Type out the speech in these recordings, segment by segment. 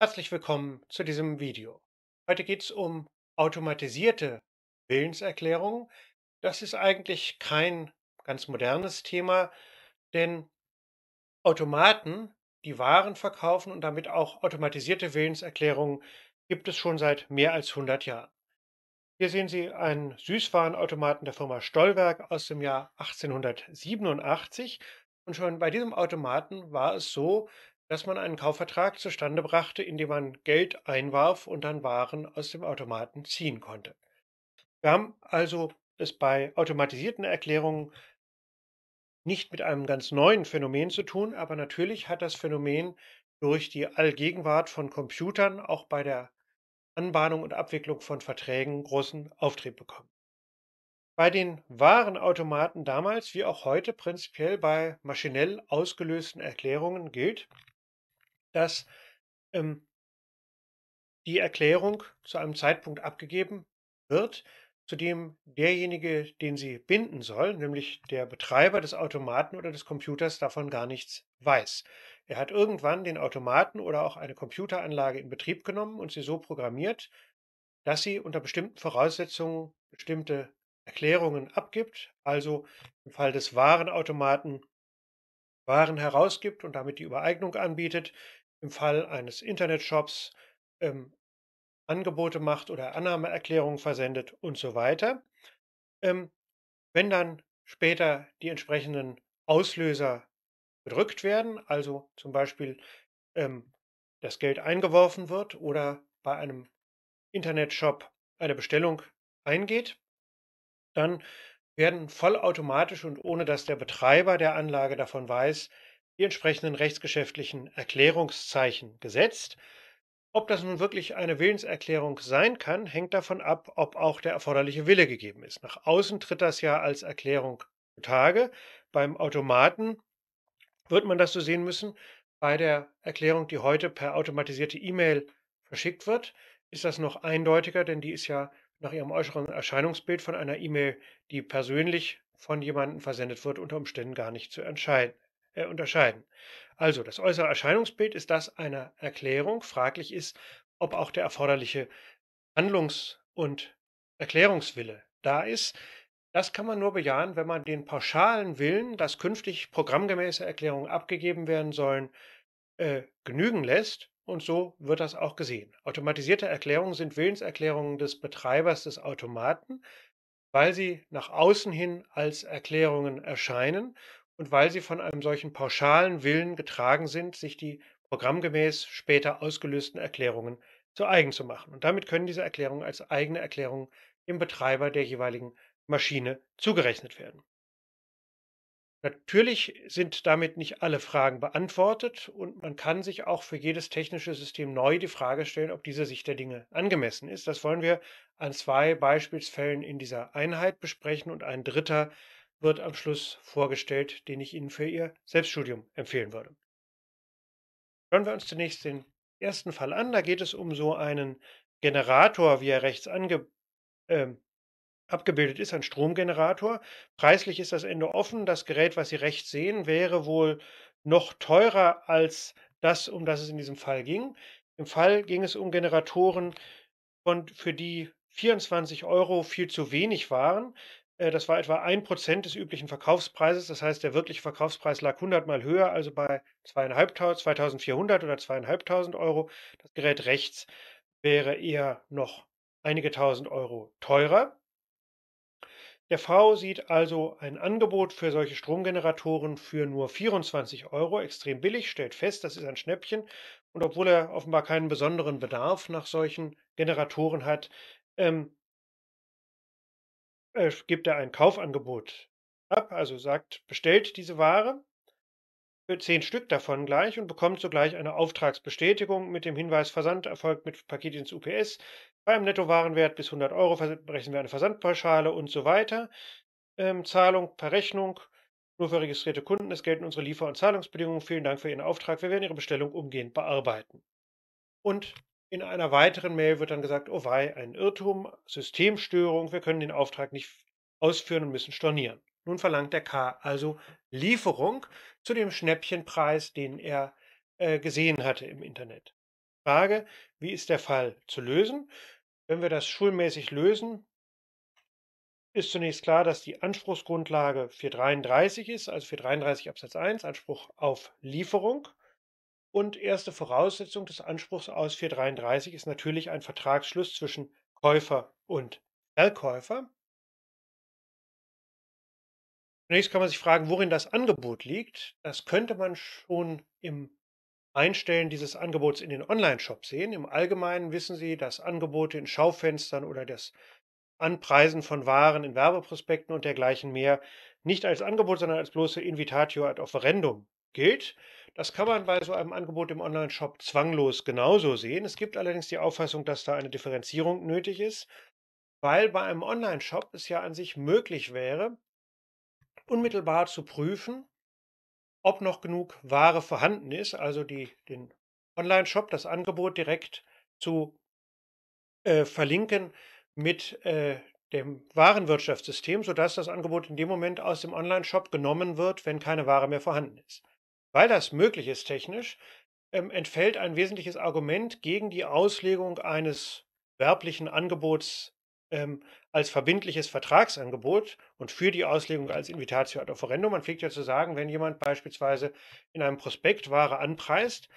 Herzlich willkommen zu diesem Video. Heute geht es um automatisierte Willenserklärungen. Das ist eigentlich kein ganz modernes Thema, denn Automaten, die Waren verkaufen und damit auch automatisierte Willenserklärungen gibt es schon seit mehr als 100 Jahren. Hier sehen Sie einen Süßwarenautomaten der Firma Stollwerk aus dem Jahr 1887. Und schon bei diesem Automaten war es so, dass man einen Kaufvertrag zustande brachte, indem man Geld einwarf und dann Waren aus dem Automaten ziehen konnte. Wir haben also es bei automatisierten Erklärungen nicht mit einem ganz neuen Phänomen zu tun, aber natürlich hat das Phänomen durch die Allgegenwart von Computern auch bei der Anbahnung und Abwicklung von Verträgen großen Auftrieb bekommen. Bei den Warenautomaten damals wie auch heute prinzipiell bei maschinell ausgelösten Erklärungen gilt, dass ähm, die Erklärung zu einem Zeitpunkt abgegeben wird, zu dem derjenige, den sie binden soll, nämlich der Betreiber des Automaten oder des Computers, davon gar nichts weiß. Er hat irgendwann den Automaten oder auch eine Computeranlage in Betrieb genommen und sie so programmiert, dass sie unter bestimmten Voraussetzungen bestimmte Erklärungen abgibt, also im Fall des Warenautomaten Waren herausgibt und damit die Übereignung anbietet, im Fall eines Internetshops ähm, Angebote macht oder Annahmeerklärungen versendet und so weiter. Ähm, wenn dann später die entsprechenden Auslöser gedrückt werden, also zum Beispiel ähm, das Geld eingeworfen wird oder bei einem Internetshop eine Bestellung eingeht, dann werden vollautomatisch und ohne dass der Betreiber der Anlage davon weiß, die entsprechenden rechtsgeschäftlichen Erklärungszeichen gesetzt. Ob das nun wirklich eine Willenserklärung sein kann, hängt davon ab, ob auch der erforderliche Wille gegeben ist. Nach außen tritt das ja als Erklärung zutage. Beim Automaten wird man das so sehen müssen. Bei der Erklärung, die heute per automatisierte E-Mail verschickt wird, ist das noch eindeutiger, denn die ist ja nach ihrem äußeren Erscheinungsbild von einer E-Mail, die persönlich von jemandem versendet wird, unter Umständen gar nicht zu entscheiden äh, unterscheiden. Also das äußere Erscheinungsbild ist das einer Erklärung. Fraglich ist, ob auch der erforderliche Handlungs- und Erklärungswille da ist. Das kann man nur bejahen, wenn man den pauschalen Willen, dass künftig programmgemäße Erklärungen abgegeben werden sollen, äh, genügen lässt. Und so wird das auch gesehen. Automatisierte Erklärungen sind Willenserklärungen des Betreibers des Automaten, weil sie nach außen hin als Erklärungen erscheinen und weil sie von einem solchen pauschalen Willen getragen sind, sich die programmgemäß später ausgelösten Erklärungen zu eigen zu machen. Und damit können diese Erklärungen als eigene Erklärungen dem Betreiber der jeweiligen Maschine zugerechnet werden. Natürlich sind damit nicht alle Fragen beantwortet und man kann sich auch für jedes technische System neu die Frage stellen, ob diese Sicht der Dinge angemessen ist. Das wollen wir an zwei Beispielsfällen in dieser Einheit besprechen und ein dritter wird am Schluss vorgestellt, den ich Ihnen für Ihr Selbststudium empfehlen würde. Schauen wir uns zunächst den ersten Fall an. Da geht es um so einen Generator, wie er rechts ange, äh, abgebildet ist, ein Stromgenerator. Preislich ist das Ende offen. Das Gerät, was Sie rechts sehen, wäre wohl noch teurer als das, um das es in diesem Fall ging. Im Fall ging es um Generatoren, von, für die 24 Euro viel zu wenig waren. Äh, das war etwa 1% des üblichen Verkaufspreises. Das heißt, der wirkliche Verkaufspreis lag 100 mal höher, also bei 2.400 oder 2.500 Euro. Das Gerät rechts wäre eher noch einige tausend Euro teurer. Der V sieht also ein Angebot für solche Stromgeneratoren für nur 24 Euro, extrem billig, stellt fest, das ist ein Schnäppchen. Und obwohl er offenbar keinen besonderen Bedarf nach solchen Generatoren hat, ähm, äh, gibt er ein Kaufangebot ab, also sagt, bestellt diese Ware, zehn Stück davon gleich und bekommt sogleich eine Auftragsbestätigung mit dem Hinweis, Versand erfolgt mit Paket ins UPS. Beim Nettowarenwert bis 100 Euro berechnen wir eine Versandpauschale und so weiter. Ähm, Zahlung per Rechnung nur für registrierte Kunden. Es gelten unsere Liefer- und Zahlungsbedingungen. Vielen Dank für Ihren Auftrag. Wir werden Ihre Bestellung umgehend bearbeiten. Und in einer weiteren Mail wird dann gesagt, oh wei, ein Irrtum, Systemstörung, wir können den Auftrag nicht ausführen und müssen stornieren. Nun verlangt der K also Lieferung zu dem Schnäppchenpreis, den er äh, gesehen hatte im Internet. Frage, wie ist der Fall zu lösen? Wenn wir das schulmäßig lösen, ist zunächst klar, dass die Anspruchsgrundlage 433 ist, also 433 Absatz 1, Anspruch auf Lieferung. Und erste Voraussetzung des Anspruchs aus 433 ist natürlich ein Vertragsschluss zwischen Käufer und Verkäufer. Zunächst kann man sich fragen, worin das Angebot liegt. Das könnte man schon im Einstellen dieses Angebots in den Online-Shop sehen. Im Allgemeinen wissen Sie, dass Angebote in Schaufenstern oder das Anpreisen von Waren in Werbeprospekten und dergleichen mehr nicht als Angebot, sondern als bloße Invitatio ad Offerendum gilt. Das kann man bei so einem Angebot im Online-Shop zwanglos genauso sehen. Es gibt allerdings die Auffassung, dass da eine Differenzierung nötig ist, weil bei einem Online-Shop es ja an sich möglich wäre, unmittelbar zu prüfen, ob noch genug Ware vorhanden ist, also die, den Online-Shop, das Angebot direkt zu äh, verlinken mit äh, dem Warenwirtschaftssystem, sodass das Angebot in dem Moment aus dem Online-Shop genommen wird, wenn keine Ware mehr vorhanden ist. Weil das möglich ist technisch, ähm, entfällt ein wesentliches Argument gegen die Auslegung eines werblichen Angebots ähm, als verbindliches Vertragsangebot und für die Auslegung als Invitatio ad offerendum. Man pflegt ja zu sagen, wenn jemand beispielsweise in einem Prospekt Ware anpreist,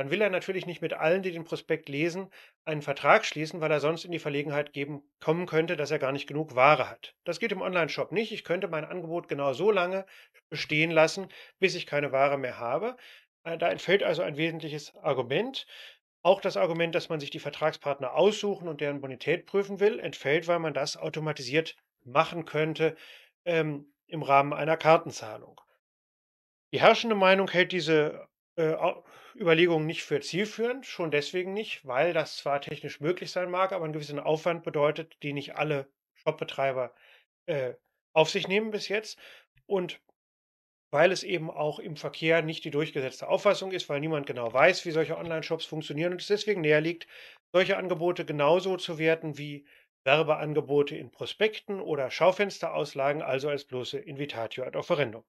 dann will er natürlich nicht mit allen, die den Prospekt lesen, einen Vertrag schließen, weil er sonst in die Verlegenheit geben, kommen könnte, dass er gar nicht genug Ware hat. Das geht im Online-Shop nicht. Ich könnte mein Angebot genau so lange bestehen lassen, bis ich keine Ware mehr habe. Äh, da entfällt also ein wesentliches Argument. Auch das Argument, dass man sich die Vertragspartner aussuchen und deren Bonität prüfen will, entfällt, weil man das automatisiert machen könnte ähm, im Rahmen einer Kartenzahlung. Die herrschende Meinung hält diese äh, Überlegungen nicht für zielführend, schon deswegen nicht, weil das zwar technisch möglich sein mag, aber einen gewissen Aufwand bedeutet, den nicht alle Shopbetreiber äh, auf sich nehmen bis jetzt. Und weil es eben auch im Verkehr nicht die durchgesetzte Auffassung ist, weil niemand genau weiß, wie solche Online-Shops funktionieren und es deswegen näher liegt, solche Angebote genauso zu werten wie Werbeangebote in Prospekten oder Schaufensterauslagen, also als bloße Invitatio ad Offerendum.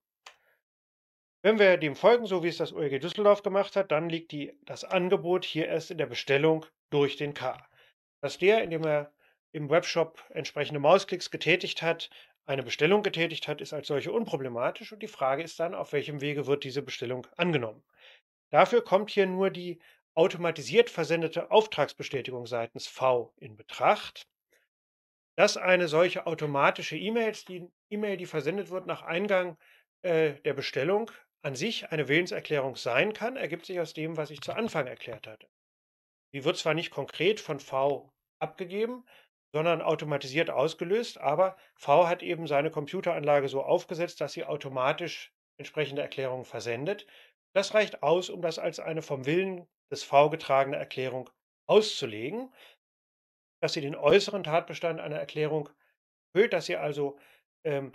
Wenn wir dem folgen, so wie es das OEG Düsseldorf gemacht hat, dann liegt die, das Angebot hier erst in der Bestellung durch den K. Dass der, indem er im Webshop entsprechende Mausklicks getätigt hat, eine Bestellung getätigt hat, ist als solche unproblematisch und die Frage ist dann, auf welchem Wege wird diese Bestellung angenommen. Dafür kommt hier nur die automatisiert versendete Auftragsbestätigung seitens V in Betracht. Dass eine solche automatische E-Mail, die E-Mail, die versendet wird nach Eingang äh, der Bestellung, an sich eine Willenserklärung sein kann, ergibt sich aus dem, was ich zu Anfang erklärt hatte. Die wird zwar nicht konkret von V abgegeben, sondern automatisiert ausgelöst, aber V hat eben seine Computeranlage so aufgesetzt, dass sie automatisch entsprechende Erklärungen versendet. Das reicht aus, um das als eine vom Willen des V getragene Erklärung auszulegen, dass sie den äußeren Tatbestand einer Erklärung erfüllt, dass sie also ähm,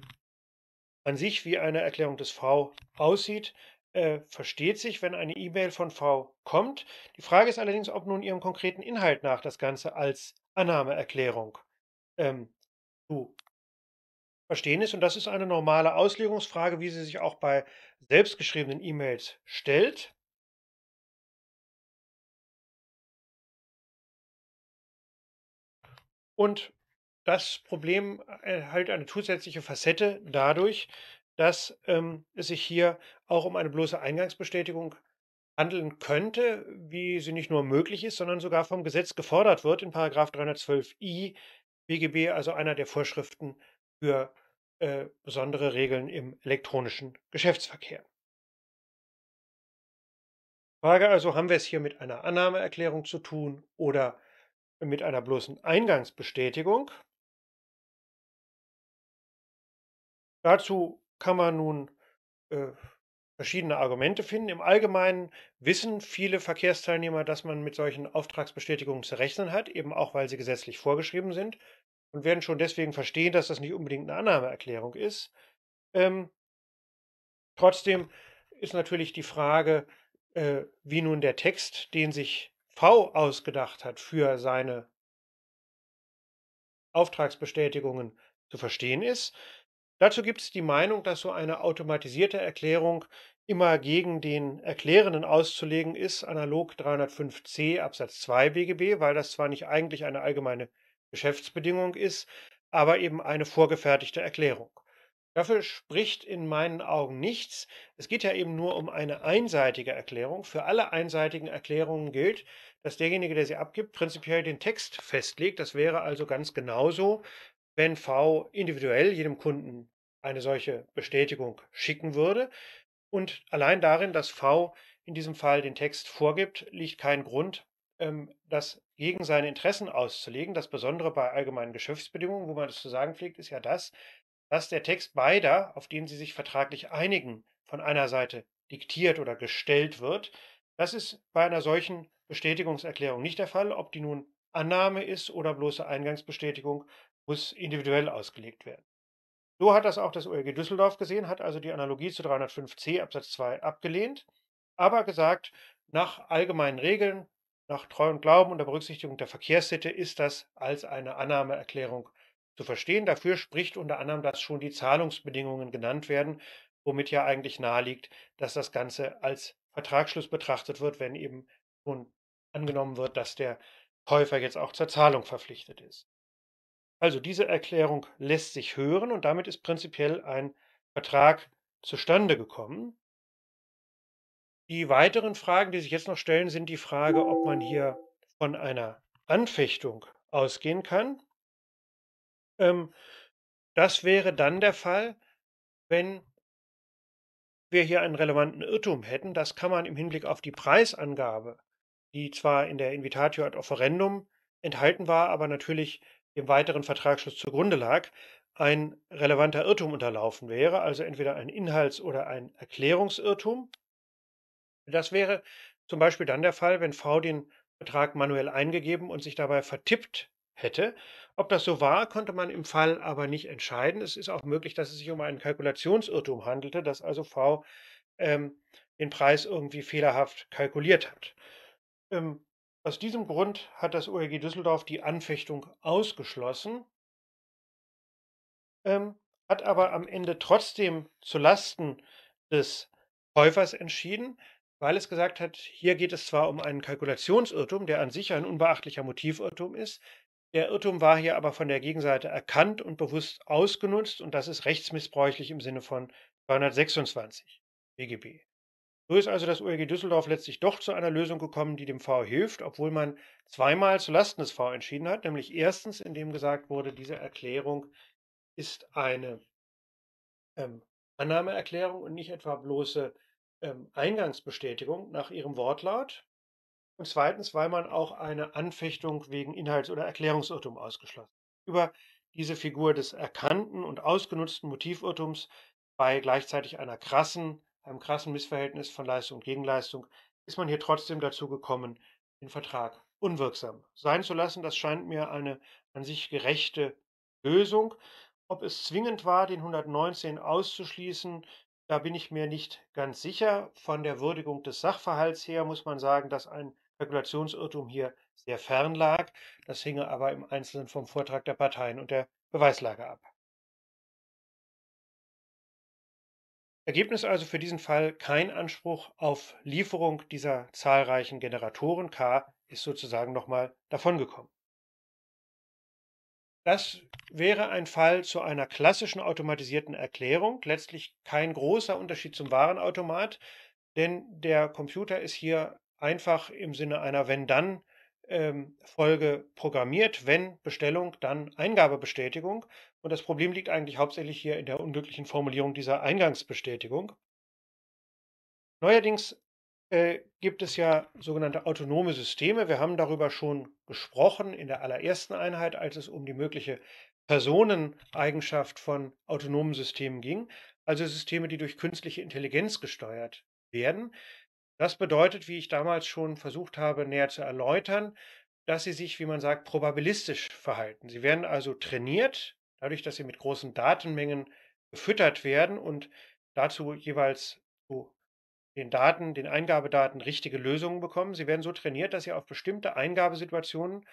an sich wie eine Erklärung des V aussieht, äh, versteht sich, wenn eine E-Mail von V kommt. Die Frage ist allerdings, ob nun ihrem konkreten Inhalt nach das Ganze als Annahmeerklärung ähm, zu verstehen ist. Und das ist eine normale Auslegungsfrage, wie sie sich auch bei selbstgeschriebenen E-Mails stellt. Und das Problem erhält äh, halt eine zusätzliche Facette dadurch, dass ähm, es sich hier auch um eine bloße Eingangsbestätigung handeln könnte, wie sie nicht nur möglich ist, sondern sogar vom Gesetz gefordert wird in 312i BGB, also einer der Vorschriften für äh, besondere Regeln im elektronischen Geschäftsverkehr. Frage also, haben wir es hier mit einer Annahmeerklärung zu tun oder mit einer bloßen Eingangsbestätigung? Dazu kann man nun äh, verschiedene Argumente finden. Im Allgemeinen wissen viele Verkehrsteilnehmer, dass man mit solchen Auftragsbestätigungen zu rechnen hat, eben auch weil sie gesetzlich vorgeschrieben sind und werden schon deswegen verstehen, dass das nicht unbedingt eine Annahmeerklärung ist. Ähm, trotzdem ist natürlich die Frage, äh, wie nun der Text, den sich V ausgedacht hat für seine Auftragsbestätigungen zu verstehen ist. Dazu gibt es die Meinung, dass so eine automatisierte Erklärung immer gegen den Erklärenden auszulegen ist, analog 305c Absatz 2 BGB, weil das zwar nicht eigentlich eine allgemeine Geschäftsbedingung ist, aber eben eine vorgefertigte Erklärung. Dafür spricht in meinen Augen nichts. Es geht ja eben nur um eine einseitige Erklärung. Für alle einseitigen Erklärungen gilt, dass derjenige, der sie abgibt, prinzipiell den Text festlegt. Das wäre also ganz genauso, wenn V individuell jedem Kunden eine solche Bestätigung schicken würde. Und allein darin, dass V in diesem Fall den Text vorgibt, liegt kein Grund, ähm, das gegen seine Interessen auszulegen. Das Besondere bei allgemeinen Geschäftsbedingungen, wo man das zu sagen pflegt, ist ja das, dass der Text beider, auf den sie sich vertraglich einigen, von einer Seite diktiert oder gestellt wird. Das ist bei einer solchen Bestätigungserklärung nicht der Fall, ob die nun Annahme ist oder bloße Eingangsbestätigung, muss individuell ausgelegt werden. So hat das auch das OLG Düsseldorf gesehen, hat also die Analogie zu 305c Absatz 2 abgelehnt, aber gesagt, nach allgemeinen Regeln, nach Treu und Glauben unter Berücksichtigung der Verkehrssitte ist das als eine Annahmeerklärung zu verstehen. Dafür spricht unter anderem, dass schon die Zahlungsbedingungen genannt werden, womit ja eigentlich naheliegt, dass das Ganze als Vertragsschluss betrachtet wird, wenn eben schon angenommen wird, dass der Käufer jetzt auch zur Zahlung verpflichtet ist. Also diese Erklärung lässt sich hören und damit ist prinzipiell ein Vertrag zustande gekommen. Die weiteren Fragen, die sich jetzt noch stellen, sind die Frage, ob man hier von einer Anfechtung ausgehen kann. Ähm, das wäre dann der Fall, wenn wir hier einen relevanten Irrtum hätten. Das kann man im Hinblick auf die Preisangabe, die zwar in der Invitatio ad Offerendum enthalten war, aber natürlich dem weiteren Vertragsschluss zugrunde lag, ein relevanter Irrtum unterlaufen wäre, also entweder ein Inhalts- oder ein Erklärungsirrtum. Das wäre zum Beispiel dann der Fall, wenn V den Vertrag manuell eingegeben und sich dabei vertippt hätte. Ob das so war, konnte man im Fall aber nicht entscheiden. Es ist auch möglich, dass es sich um einen Kalkulationsirrtum handelte, dass also V ähm, den Preis irgendwie fehlerhaft kalkuliert hat. Ähm, aus diesem Grund hat das OLG Düsseldorf die Anfechtung ausgeschlossen, ähm, hat aber am Ende trotzdem zu Lasten des Käufers entschieden, weil es gesagt hat, hier geht es zwar um einen Kalkulationsirrtum, der an sich ein unbeachtlicher Motivirrtum ist, der Irrtum war hier aber von der Gegenseite erkannt und bewusst ausgenutzt und das ist rechtsmissbräuchlich im Sinne von 226 BGB. So ist also das OEG Düsseldorf letztlich doch zu einer Lösung gekommen, die dem V hilft, obwohl man zweimal zulasten des V entschieden hat, nämlich erstens, indem gesagt wurde, diese Erklärung ist eine ähm, Annahmeerklärung und nicht etwa bloße ähm, Eingangsbestätigung nach ihrem Wortlaut. Und zweitens, weil man auch eine Anfechtung wegen Inhalts- oder Erklärungsirrtum ausgeschlossen hat. Über diese Figur des erkannten und ausgenutzten Motivirrtums bei gleichzeitig einer krassen einem krassen Missverhältnis von Leistung und Gegenleistung, ist man hier trotzdem dazu gekommen, den Vertrag unwirksam sein zu lassen. Das scheint mir eine an sich gerechte Lösung. Ob es zwingend war, den 119 auszuschließen, da bin ich mir nicht ganz sicher. Von der Würdigung des Sachverhalts her muss man sagen, dass ein Regulationsirrtum hier sehr fern lag. Das hinge aber im Einzelnen vom Vortrag der Parteien und der Beweislage ab. Ergebnis also für diesen Fall kein Anspruch auf Lieferung dieser zahlreichen Generatoren K ist sozusagen nochmal davongekommen. Das wäre ein Fall zu einer klassischen automatisierten Erklärung, letztlich kein großer Unterschied zum Warenautomat, denn der Computer ist hier einfach im Sinne einer wenn dann ähm, Folge programmiert, wenn Bestellung, dann Eingabebestätigung. Und das Problem liegt eigentlich hauptsächlich hier in der unglücklichen Formulierung dieser Eingangsbestätigung. Neuerdings äh, gibt es ja sogenannte autonome Systeme. Wir haben darüber schon gesprochen in der allerersten Einheit, als es um die mögliche Personeneigenschaft von autonomen Systemen ging. Also Systeme, die durch künstliche Intelligenz gesteuert werden. Das bedeutet, wie ich damals schon versucht habe näher zu erläutern, dass sie sich, wie man sagt, probabilistisch verhalten. Sie werden also trainiert, dadurch, dass sie mit großen Datenmengen gefüttert werden und dazu jeweils zu den Daten, den Eingabedaten richtige Lösungen bekommen. Sie werden so trainiert, dass sie auf bestimmte Eingabesituationen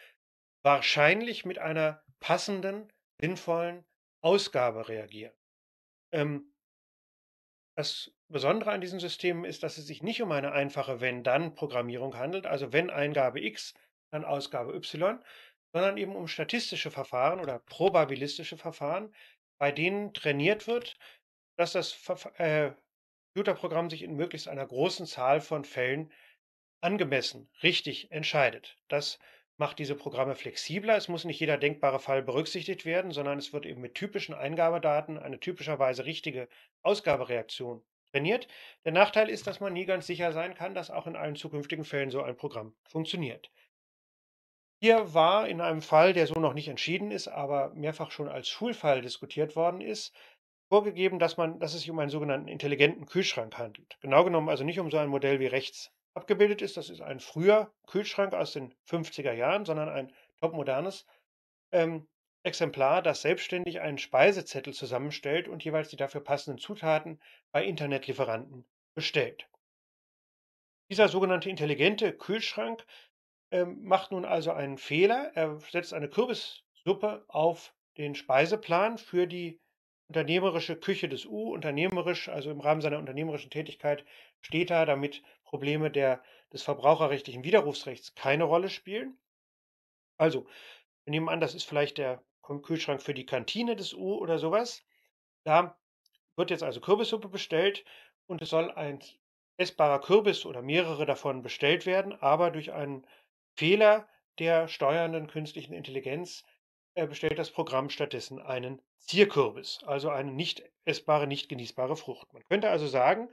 wahrscheinlich mit einer passenden, sinnvollen Ausgabe reagieren. Ähm, das Besondere an diesen Systemen ist, dass es sich nicht um eine einfache Wenn-Dann-Programmierung handelt, also wenn Eingabe X, dann Ausgabe Y, sondern eben um statistische Verfahren oder probabilistische Verfahren, bei denen trainiert wird, dass das äh, Computerprogramm sich in möglichst einer großen Zahl von Fällen angemessen, richtig entscheidet. Das macht diese Programme flexibler. Es muss nicht jeder denkbare Fall berücksichtigt werden, sondern es wird eben mit typischen Eingabedaten eine typischerweise richtige Ausgabereaktion trainiert. Der Nachteil ist, dass man nie ganz sicher sein kann, dass auch in allen zukünftigen Fällen so ein Programm funktioniert. Hier war in einem Fall, der so noch nicht entschieden ist, aber mehrfach schon als Schulfall diskutiert worden ist, vorgegeben, dass, man, dass es sich um einen sogenannten intelligenten Kühlschrank handelt. Genau genommen also nicht um so ein Modell wie rechts abgebildet ist. Das ist ein früher Kühlschrank aus den 50er Jahren, sondern ein topmodernes ähm, Exemplar, das selbstständig einen Speisezettel zusammenstellt und jeweils die dafür passenden Zutaten bei Internetlieferanten bestellt. Dieser sogenannte intelligente Kühlschrank ähm, macht nun also einen Fehler. Er setzt eine Kürbissuppe auf den Speiseplan für die unternehmerische Küche des U. Unternehmerisch, also im Rahmen seiner unternehmerischen Tätigkeit, steht da, damit Probleme der, des verbraucherrechtlichen Widerrufsrechts keine Rolle spielen. Also, wir nehmen an, das ist vielleicht der Kühlschrank für die Kantine des U oder sowas. Da wird jetzt also Kürbissuppe bestellt und es soll ein essbarer Kürbis oder mehrere davon bestellt werden, aber durch einen Fehler der steuernden künstlichen Intelligenz äh, bestellt das Programm stattdessen einen Zierkürbis, also eine nicht essbare, nicht genießbare Frucht. Man könnte also sagen,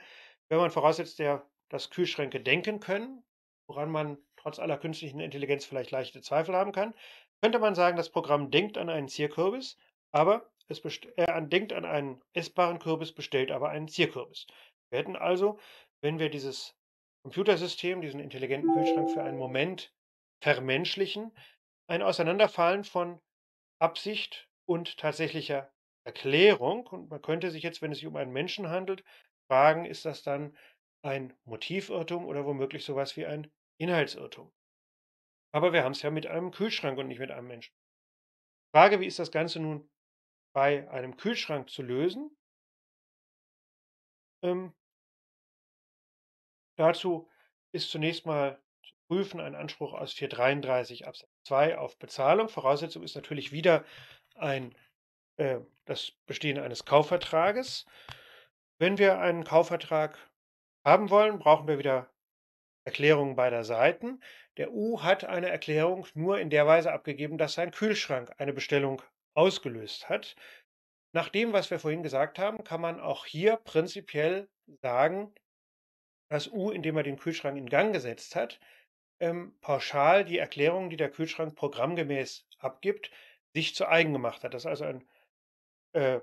wenn man voraussetzt, der dass Kühlschränke denken können, woran man trotz aller künstlichen Intelligenz vielleicht leichte Zweifel haben kann, könnte man sagen, das Programm denkt an einen Zierkürbis, aber es äh, denkt an einen essbaren Kürbis, bestellt aber einen Zierkürbis. Wir hätten also, wenn wir dieses Computersystem, diesen intelligenten Kühlschrank für einen Moment vermenschlichen, ein Auseinanderfallen von Absicht und tatsächlicher Erklärung. Und man könnte sich jetzt, wenn es sich um einen Menschen handelt, fragen, ist das dann ein Motivirrtum oder womöglich sowas wie ein Inhaltsirrtum. Aber wir haben es ja mit einem Kühlschrank und nicht mit einem Menschen. Frage, wie ist das Ganze nun bei einem Kühlschrank zu lösen? Ähm, dazu ist zunächst mal zu prüfen ein Anspruch aus 433 Absatz 2 auf Bezahlung. Voraussetzung ist natürlich wieder ein, äh, das Bestehen eines Kaufvertrages. Wenn wir einen Kaufvertrag haben wollen, brauchen wir wieder Erklärungen beider Seiten. Der U hat eine Erklärung nur in der Weise abgegeben, dass sein Kühlschrank eine Bestellung ausgelöst hat. Nach dem, was wir vorhin gesagt haben, kann man auch hier prinzipiell sagen, dass U, indem er den Kühlschrank in Gang gesetzt hat, ähm, pauschal die Erklärung, die der Kühlschrank programmgemäß abgibt, sich zu eigen gemacht hat. Das ist also ein äh,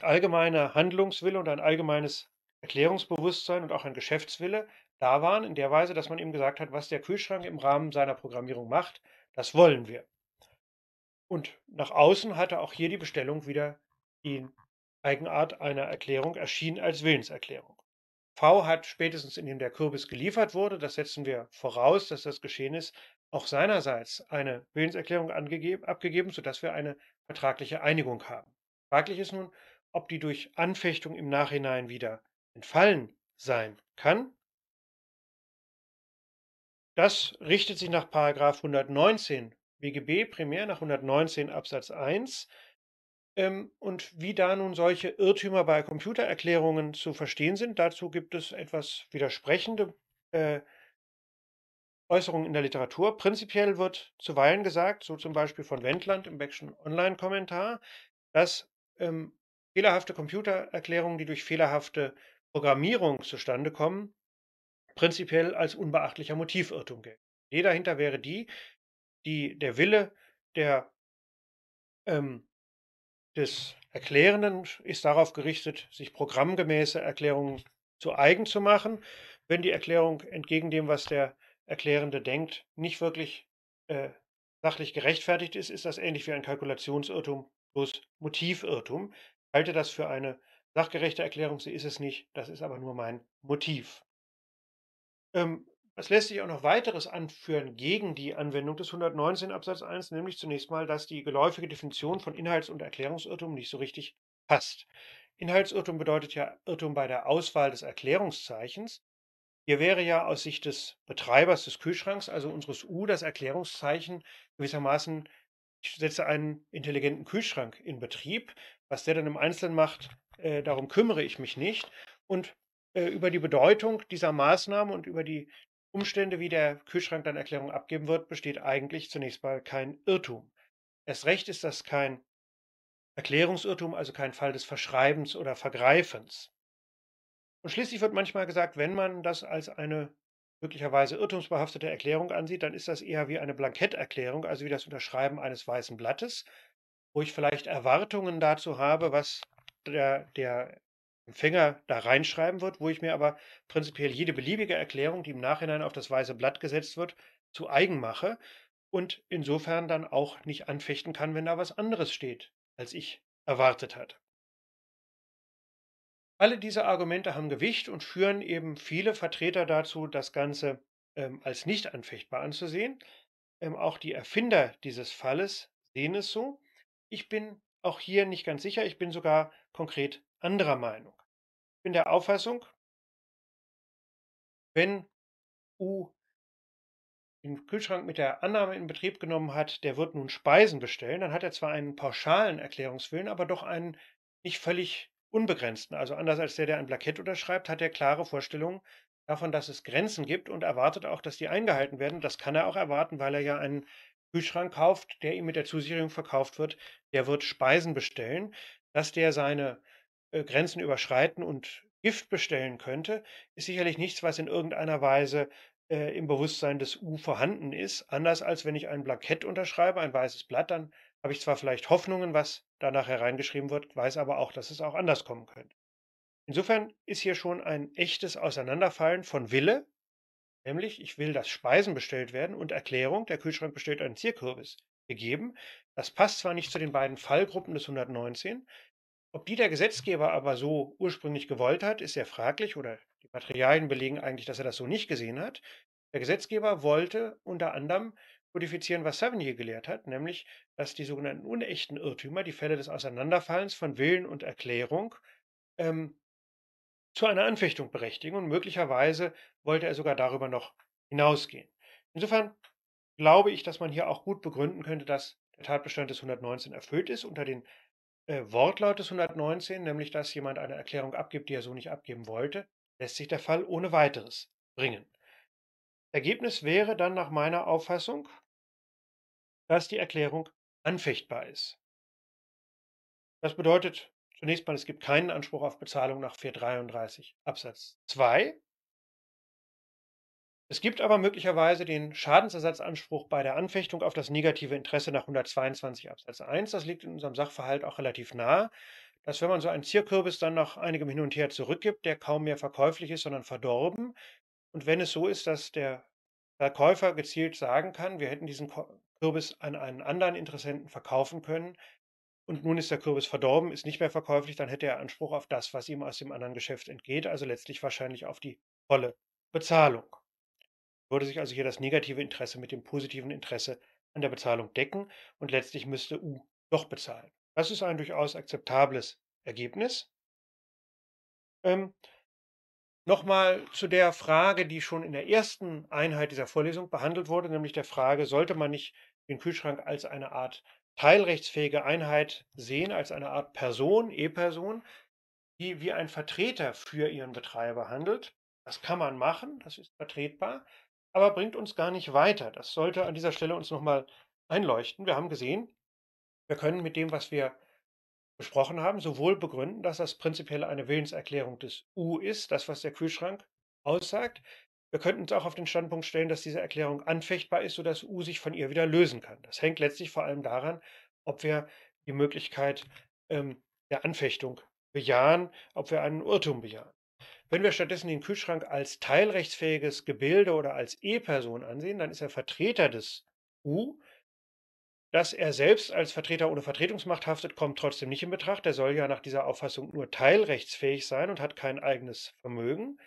allgemeiner Handlungswille und ein allgemeines Erklärungsbewusstsein und auch ein Geschäftswille da waren, in der Weise, dass man ihm gesagt hat, was der Kühlschrank im Rahmen seiner Programmierung macht, das wollen wir. Und nach außen hatte auch hier die Bestellung wieder die Eigenart einer Erklärung, erschienen als Willenserklärung. V hat spätestens, indem der Kürbis geliefert wurde, das setzen wir voraus, dass das geschehen ist, auch seinerseits eine Willenserklärung abgegeben, sodass wir eine vertragliche Einigung haben. Fraglich ist nun, ob die durch Anfechtung im Nachhinein wieder entfallen sein kann, das richtet sich nach 119 BGB, primär nach 119 Absatz 1. Ähm, und wie da nun solche Irrtümer bei Computererklärungen zu verstehen sind, dazu gibt es etwas widersprechende äh, Äußerungen in der Literatur. Prinzipiell wird zuweilen gesagt, so zum Beispiel von Wendland im Beckschen Online-Kommentar, dass ähm, fehlerhafte Computererklärungen, die durch fehlerhafte Programmierung zustande kommen, prinzipiell als unbeachtlicher Motivirrtum gelten. Die Idee dahinter wäre die, die der Wille der, ähm, des Erklärenden ist darauf gerichtet, sich programmgemäße Erklärungen zu eigen zu machen, wenn die Erklärung entgegen dem, was der Erklärende denkt, nicht wirklich äh, sachlich gerechtfertigt ist, ist das ähnlich wie ein Kalkulationsirrtum plus Motivirrtum. Ich halte das für eine Sachgerechte Erklärung, sie ist es nicht, das ist aber nur mein Motiv. Ähm, es lässt sich auch noch weiteres anführen gegen die Anwendung des 119 Absatz 1, nämlich zunächst mal, dass die geläufige Definition von Inhalts- und Erklärungsirrtum nicht so richtig passt. Inhaltsirrtum bedeutet ja Irrtum bei der Auswahl des Erklärungszeichens. Hier wäre ja aus Sicht des Betreibers des Kühlschranks, also unseres U, das Erklärungszeichen gewissermaßen, ich setze einen intelligenten Kühlschrank in Betrieb. Was der dann im Einzelnen macht, äh, darum kümmere ich mich nicht. Und äh, über die Bedeutung dieser Maßnahme und über die Umstände, wie der Kühlschrank dann Erklärung abgeben wird, besteht eigentlich zunächst mal kein Irrtum. Erst recht ist das kein Erklärungsirrtum, also kein Fall des Verschreibens oder Vergreifens. Und schließlich wird manchmal gesagt, wenn man das als eine möglicherweise irrtumsbehaftete Erklärung ansieht, dann ist das eher wie eine Blanketterklärung, also wie das Unterschreiben eines weißen Blattes, wo ich vielleicht Erwartungen dazu habe, was der, der Empfänger da reinschreiben wird, wo ich mir aber prinzipiell jede beliebige Erklärung, die im Nachhinein auf das weiße Blatt gesetzt wird, zu eigen mache und insofern dann auch nicht anfechten kann, wenn da was anderes steht, als ich erwartet hatte. Alle diese Argumente haben Gewicht und führen eben viele Vertreter dazu, das Ganze ähm, als nicht anfechtbar anzusehen. Ähm, auch die Erfinder dieses Falles sehen es so. Ich bin auch hier nicht ganz sicher. Ich bin sogar konkret anderer Meinung. Ich bin der Auffassung, wenn U den Kühlschrank mit der Annahme in Betrieb genommen hat, der wird nun Speisen bestellen, dann hat er zwar einen pauschalen Erklärungswillen, aber doch einen nicht völlig unbegrenzten. Also anders als der, der ein Plakett unterschreibt, hat er klare Vorstellungen davon, dass es Grenzen gibt und erwartet auch, dass die eingehalten werden. Das kann er auch erwarten, weil er ja einen Kühlschrank kauft, der ihm mit der Zusicherung verkauft wird, der wird Speisen bestellen, dass der seine äh, Grenzen überschreiten und Gift bestellen könnte, ist sicherlich nichts, was in irgendeiner Weise äh, im Bewusstsein des U vorhanden ist. Anders als wenn ich ein Blankett unterschreibe, ein weißes Blatt, dann habe ich zwar vielleicht Hoffnungen, was danach hereingeschrieben wird, weiß aber auch, dass es auch anders kommen könnte. Insofern ist hier schon ein echtes Auseinanderfallen von Wille Nämlich, ich will, dass Speisen bestellt werden und Erklärung, der Kühlschrank bestellt einen Zierkürbis. Gegeben. Das passt zwar nicht zu den beiden Fallgruppen des 119. Ob die der Gesetzgeber aber so ursprünglich gewollt hat, ist sehr fraglich oder die Materialien belegen eigentlich, dass er das so nicht gesehen hat. Der Gesetzgeber wollte unter anderem kodifizieren, was Savigny gelehrt hat, nämlich, dass die sogenannten unechten Irrtümer, die Fälle des Auseinanderfallens von Willen und Erklärung, ähm, zu einer Anfechtung berechtigen und möglicherweise wollte er sogar darüber noch hinausgehen. Insofern glaube ich, dass man hier auch gut begründen könnte, dass der Tatbestand des 119 erfüllt ist unter den äh, Wortlaut des 119, nämlich dass jemand eine Erklärung abgibt, die er so nicht abgeben wollte, lässt sich der Fall ohne weiteres bringen. Ergebnis wäre dann nach meiner Auffassung, dass die Erklärung anfechtbar ist. Das bedeutet Zunächst mal, es gibt keinen Anspruch auf Bezahlung nach 433 Absatz 2. Es gibt aber möglicherweise den Schadensersatzanspruch bei der Anfechtung auf das negative Interesse nach 122 Absatz 1. Das liegt in unserem Sachverhalt auch relativ nahe, dass wenn man so einen Zierkürbis dann nach einigem Hin und Her zurückgibt, der kaum mehr verkäuflich ist, sondern verdorben. Und wenn es so ist, dass der Verkäufer gezielt sagen kann, wir hätten diesen Kürbis an einen anderen Interessenten verkaufen können, und nun ist der Kürbis verdorben, ist nicht mehr verkäuflich, dann hätte er Anspruch auf das, was ihm aus dem anderen Geschäft entgeht, also letztlich wahrscheinlich auf die volle Bezahlung. Würde sich also hier das negative Interesse mit dem positiven Interesse an der Bezahlung decken und letztlich müsste U doch bezahlen. Das ist ein durchaus akzeptables Ergebnis. Ähm, Nochmal zu der Frage, die schon in der ersten Einheit dieser Vorlesung behandelt wurde, nämlich der Frage, sollte man nicht den Kühlschrank als eine Art teilrechtsfähige Einheit sehen als eine Art Person, E-Person, die wie ein Vertreter für ihren Betreiber handelt. Das kann man machen, das ist vertretbar, aber bringt uns gar nicht weiter. Das sollte an dieser Stelle uns nochmal einleuchten. Wir haben gesehen, wir können mit dem, was wir besprochen haben, sowohl begründen, dass das prinzipiell eine Willenserklärung des U ist, das, was der Kühlschrank aussagt, wir könnten uns auch auf den Standpunkt stellen, dass diese Erklärung anfechtbar ist, sodass U sich von ihr wieder lösen kann. Das hängt letztlich vor allem daran, ob wir die Möglichkeit ähm, der Anfechtung bejahen, ob wir einen Irrtum bejahen. Wenn wir stattdessen den Kühlschrank als teilrechtsfähiges Gebilde oder als E-Person ansehen, dann ist er Vertreter des U. Dass er selbst als Vertreter ohne Vertretungsmacht haftet, kommt trotzdem nicht in Betracht. Er soll ja nach dieser Auffassung nur teilrechtsfähig sein und hat kein eigenes Vermögen.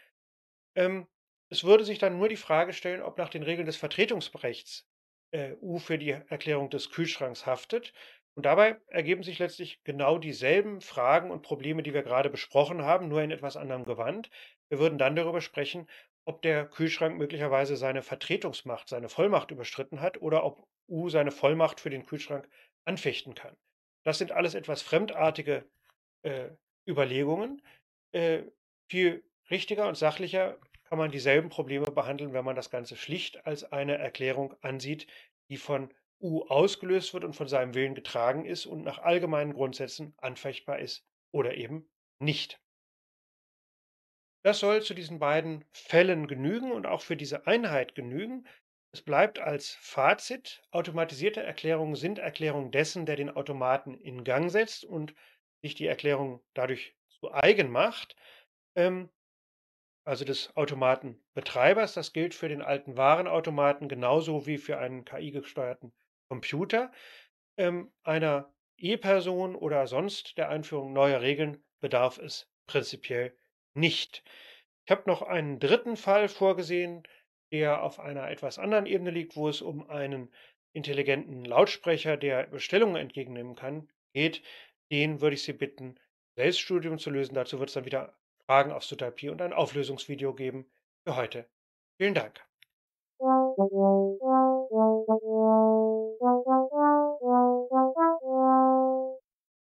Ähm, es würde sich dann nur die Frage stellen, ob nach den Regeln des Vertretungsrechts äh, U für die Erklärung des Kühlschranks haftet. Und dabei ergeben sich letztlich genau dieselben Fragen und Probleme, die wir gerade besprochen haben, nur in etwas anderem Gewand. Wir würden dann darüber sprechen, ob der Kühlschrank möglicherweise seine Vertretungsmacht, seine Vollmacht überstritten hat oder ob U seine Vollmacht für den Kühlschrank anfechten kann. Das sind alles etwas fremdartige äh, Überlegungen. Äh, viel richtiger und sachlicher kann man dieselben Probleme behandeln, wenn man das Ganze schlicht als eine Erklärung ansieht, die von U ausgelöst wird und von seinem Willen getragen ist und nach allgemeinen Grundsätzen anfechtbar ist oder eben nicht. Das soll zu diesen beiden Fällen genügen und auch für diese Einheit genügen. Es bleibt als Fazit, automatisierte Erklärungen sind Erklärungen dessen, der den Automaten in Gang setzt und sich die Erklärung dadurch zu eigen macht. Ähm, also des Automatenbetreibers. Das gilt für den alten Warenautomaten genauso wie für einen KI-gesteuerten Computer. Ähm, einer E-Person oder sonst der Einführung neuer Regeln bedarf es prinzipiell nicht. Ich habe noch einen dritten Fall vorgesehen, der auf einer etwas anderen Ebene liegt, wo es um einen intelligenten Lautsprecher, der Bestellungen entgegennehmen kann, geht. Den würde ich Sie bitten, selbst Studium zu lösen. Dazu wird es dann wieder Fragen auf Sutapie und ein Auflösungsvideo geben für heute. Vielen Dank.